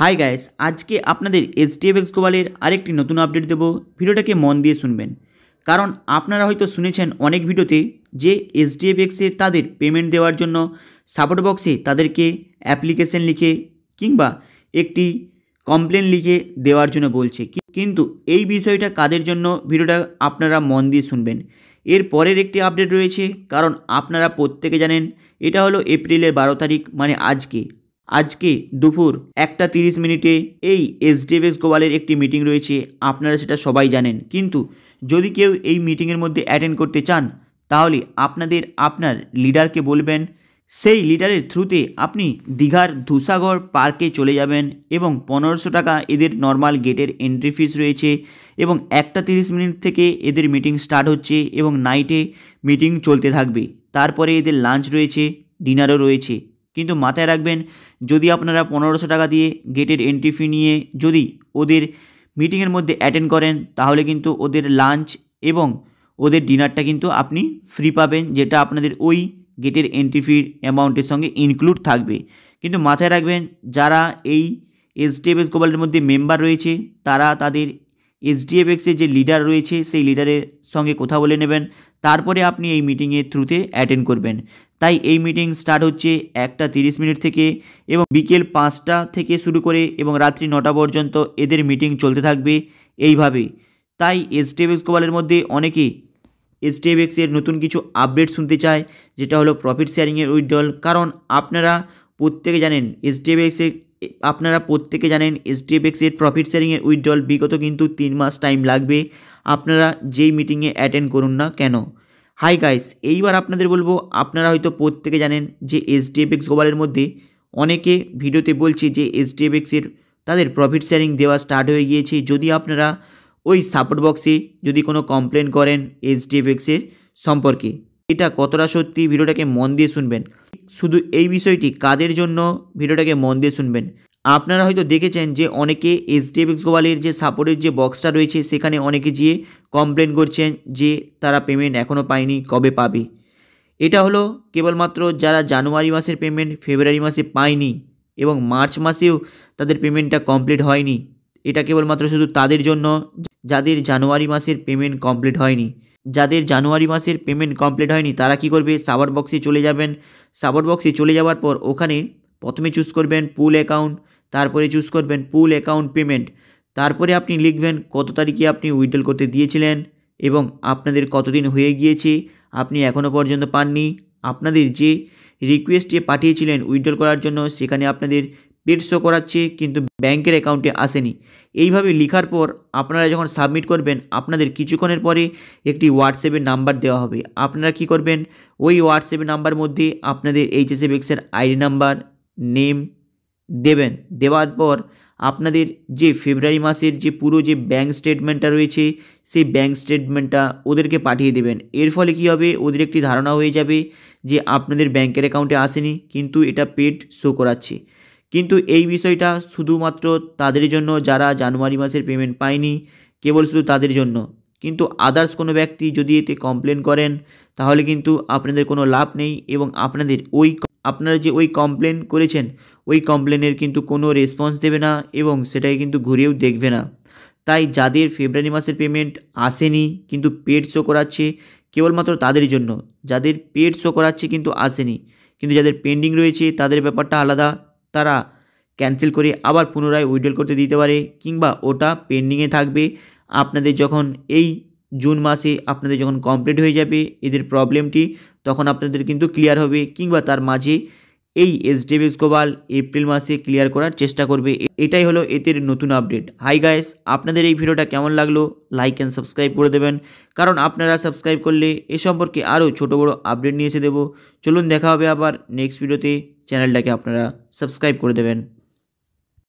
hi guys আজকে আপনাদের SDF এক্সকোবালের আরেকটি নতুন আপডেট দেব ভিডিওটাকে মন দিয়ে শুনবেন কারণ আপনারা হয়তো শুনেছেন অনেক ভিডিওতে যে এসডিএফ এক্সে তাদের পেমেন্ট দেওয়ার জন্য সাপোর্ট বক্সে তাদেরকে অ্যাপ্লিকেশন লিখে কিংবা একটি কমপ্লেন লিখে দেওয়ার জন্য বলছে কিন্তু এই বিষয়টা কাদের জন্য ভিডিওটা আপনারা মন দিয়ে শুনবেন এর পরের একটি আপডেট রয়েছে কারণ আপনারা প্রত্যেকে জানেন এটা হলো এপ্রিলের বারো তারিখ মানে আজকে আজকে দুপুর একটা তিরিশ মিনিটে এই এসডিএফএস গোয়ালের একটি মিটিং রয়েছে আপনারা সেটা সবাই জানেন কিন্তু যদি কেউ এই মিটিংয়ের মধ্যে অ্যাটেন্ড করতে চান তাহলে আপনাদের আপনার লিডারকে বলবেন সেই লিডারের থ্রুতে আপনি দীঘার ধূসাগড় পার্কে চলে যাবেন এবং পনেরোশো টাকা এদের নর্মাল গেটের এন্ট্রি ফিস রয়েছে এবং একটা তিরিশ মিনিট থেকে এদের মিটিং স্টার্ট হচ্ছে এবং নাইটে মিটিং চলতে থাকবে তারপরে এদের লাঞ্চ রয়েছে ডিনারও রয়েছে কিন্তু মাথায় রাখবেন যদি আপনারা পনেরোশো টাকা দিয়ে গেটের এন্ট্রি ফি নিয়ে যদি ওদের মিটিংয়ের মধ্যে অ্যাটেন্ড করেন তাহলে কিন্তু ওদের লাঞ্চ এবং ওদের ডিনারটা কিন্তু আপনি ফ্রি পাবেন যেটা আপনাদের ওই গেটের এন্ট্রি ফির অ্যামাউন্টের সঙ্গে ইনক্লুড থাকবে কিন্তু মাথায় রাখবেন যারা এই এস ডি এস গ্লোবালের মধ্যে মেম্বার রয়েছে তারা তাদের এইচডিএফএক্সের যে লিডার রয়েছে সেই লিডারের সঙ্গে কথা বলে নেবেন তারপরে আপনি এই মিটিংয়ের থ্রুতে অ্যাটেন্ড করবেন তাই এই মিটিং স্টার্ট হচ্ছে একটা তিরিশ মিনিট থেকে এবং বিকেল পাঁচটা থেকে শুরু করে এবং রাত্রি নটা পর্যন্ত এদের মিটিং চলতে থাকবে এইভাবে তাই এইচডিএফএক্স কোবালের মধ্যে অনেকেই এসডিএফএক্সের নতুন কিছু আপডেট শুনতে চায় যেটা হলো প্রফিট শেয়ারিংয়ের উইথড্রল কারণ আপনারা প্রত্যেকে জানেন এইচডিএফএক্সের আপনারা প্রত্যেকে জানেন এসডিএফএক্সের প্রফিট শেয়ারিংয়ের উইথড্রল বিগত কিন্তু তিন মাস টাইম লাগবে আপনারা যেই মিটিংয়ে অ্যাটেন্ড করুন না কেন হাই গাইস এইবার আপনাদের বলবো আপনারা হয়তো প্রত্যেকে জানেন যে এক্স গোবালের মধ্যে অনেকে ভিডিওতে বলছে যে এসডিএফএক্সের তাদের প্রফিট শেয়ারিং দেওয়া স্টার্ট হয়ে গিয়েছে যদি আপনারা ওই সাপোর্ট বক্সে যদি কোনো কমপ্লেন করেন এইচডিএফএক্সের সম্পর্কে এটা কতটা সত্যি ভিডিওটাকে মন দিয়ে শুনবেন শুধু এই বিষয়টি কাদের জন্য ভিডিওটাকে মন দিয়ে শুনবেন আপনারা হয়তো দেখেছেন যে অনেকে এইচডিএফএক্স গোয়ালের যে সাপোর্টের যে বক্সটা রয়েছে সেখানে অনেকে যেয়ে কমপ্লেন করছেন যে তারা পেমেন্ট এখনও পায়নি কবে পাবে এটা হলো কেবলমাত্র যারা জানুয়ারি মাসের পেমেন্ট ফেব্রুয়ারি মাসে পায়নি এবং মার্চ মাসেও তাদের পেমেন্টটা কমপ্লিট হয়নি এটা কেবলমাত্র শুধু তাদের জন্য যাদের জানুয়ারি মাসের পেমেন্ট কমপ্লিট হয়নি যাদের জানুয়ারি মাসের পেমেন্ট কমপ্লিট হয়নি তারা কি করবে সাবার বক্সে চলে যাবেন সাবার বক্সে চলে যাওয়ার পর ওখানে প্রথমে চুজ করবেন পুল অ্যাকাউন্ট তারপরে চুজ করবেন পুল অ্যাকাউন্ট পেমেন্ট তারপরে আপনি লিখবেন কত তারিখে আপনি উইড্রল করতে দিয়েছিলেন এবং আপনাদের কতদিন হয়ে গিয়েছে আপনি এখনও পর্যন্ত পাননি আপনাদের যে রিকোয়েস্টে পাঠিয়েছিলেন উইড্রল করার জন্য সেখানে আপনাদের পেড শো করাচ্ছে কিন্তু ব্যাংকের অ্যাকাউন্টে আসেনি এইভাবে লিখার পর আপনারা যখন সাবমিট করবেন আপনাদের কিছুক্ষণের পরে একটি হোয়াটসঅ্যাপের নাম্বার দেওয়া হবে আপনারা কি করবেন ওই হোয়াটসঅ্যাপের নাম্বার মধ্যে আপনাদের এইচএসএ এক্সের আইডি নাম্বার নেম দেবেন দেওয়ার পর আপনাদের যে ফেব্রুয়ারি মাসের যে পুরো যে ব্যাঙ্ক স্টেটমেন্টটা রয়েছে সেই ব্যাঙ্ক স্টেটমেন্টটা ওদেরকে পাঠিয়ে দেবেন এর ফলে কী হবে ওদের একটি ধারণা হয়ে যাবে যে আপনাদের ব্যাংকের অ্যাকাউন্টে আসেনি কিন্তু এটা পেড শো করাচ্ছে কিন্তু এই বিষয়টা শুধুমাত্র তাদের জন্য যারা জানুয়ারি মাসের পেমেন্ট পায়নি কেবল শুধু তাদের জন্য কিন্তু আদার্স কোনো ব্যক্তি যদি এতে কমপ্লেন করেন তাহলে কিন্তু আপনাদের কোনো লাভ নেই এবং আপনাদের ওই আপনারা যে ওই কমপ্লেন করেছেন ওই কমপ্লেনের কিন্তু কোনো রেসপন্স দেবে না এবং সেটাকে কিন্তু ঘুরেও দেখবে না তাই যাদের ফেব্রুয়ারি মাসের পেমেন্ট আসেনি কিন্তু পেড শো করাচ্ছে কেবলমাত্র তাদের জন্য যাদের পেড শো করাচ্ছে কিন্তু আসেনি কিন্তু যাদের পেন্ডিং রয়েছে তাদের ব্যাপারটা আলাদা তারা ক্যান্সেল করে আবার পুনরায় উইড্রল করতে দিতে পারে কিংবা ওটা পেন্ডিংয়ে থাকবে আপনাদের যখন এই জুন মাসে আপনাদের যখন কমপ্লিট হয়ে যাবে এদের প্রবলেমটি তখন আপনাদের কিন্তু ক্লিয়ার হবে কিংবা তার মাঝে এই এসডিএফএস গোবাল এপ্রিল মাসে ক্লিয়ার করার চেষ্টা করবে এটাই হলো এদের নতুন আপডেট হাই গাইস আপনাদের এই ভিডিওটা কেমন লাগলো লাইক অ্যান্ড সাবস্ক্রাইব করে দেবেন কারণ আপনারা সাবস্ক্রাইব করলে এ সম্পর্কে আরও ছোটো বড়ো আপডেট নিয়ে এসে দেবো চলুন দেখা হবে আবার নেক্সট ভিডিওতে চ্যানেলটাকে আপনারা সাবস্ক্রাইব করে দেবেন